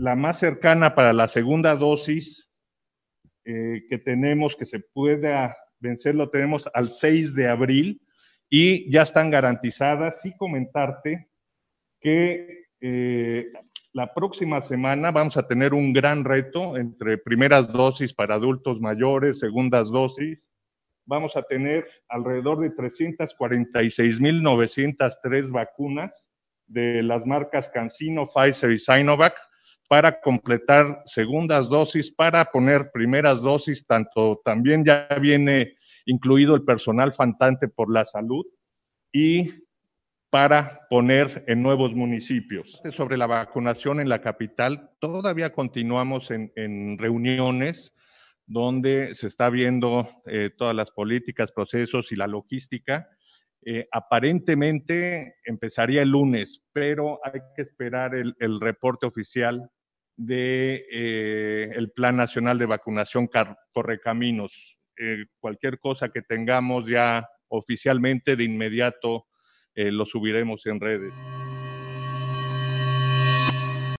la más cercana para la segunda dosis eh, que tenemos, que se pueda vencer, lo tenemos al 6 de abril y ya están garantizadas. Sí comentarte que eh, la próxima semana vamos a tener un gran reto entre primeras dosis para adultos mayores, segundas dosis. Vamos a tener alrededor de 346.903 vacunas de las marcas Cancino, Pfizer y Sinovac para completar segundas dosis, para poner primeras dosis, tanto también ya viene incluido el personal fantante por la salud y para poner en nuevos municipios. Sobre la vacunación en la capital, todavía continuamos en, reuniones donde se está viendo eh, todas las políticas, procesos y la logística. Eh, aparentemente empezaría el lunes, pero hay que esperar el reporte oficial de eh, el Plan Nacional de Vacunación Correcaminos. Eh, cualquier cosa que tengamos ya oficialmente de inmediato eh, lo subiremos en redes.